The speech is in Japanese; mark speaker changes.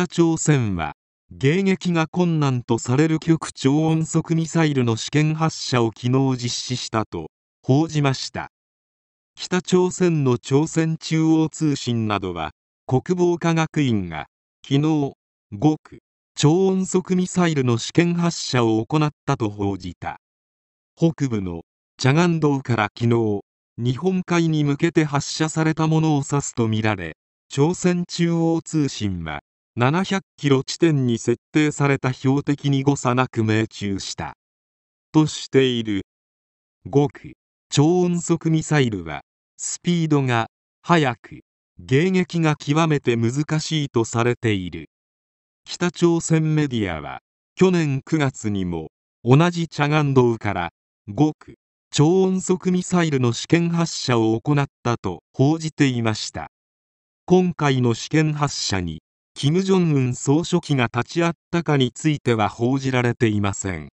Speaker 1: 北朝鮮は迎撃が困難とされる極超音速ミサイルの試験発射を昨日実施したと報じました北朝鮮の朝鮮中央通信などは国防科学院が昨日極超音速ミサイルの試験発射を行ったと報じた北部のチャガン道から昨日日本海に向けて発射されたものを指すとみられ朝鮮中央通信は700キロ地点に設定された標的に誤差なく命中したとしている極超音速ミサイルはスピードが速く迎撃が極めて難しいとされている北朝鮮メディアは去年9月にも同じチャガンウから極超音速ミサイルの試験発射を行ったと報じていました今回の試験発射に金正恩総書記が立ち会ったかについては報じられていません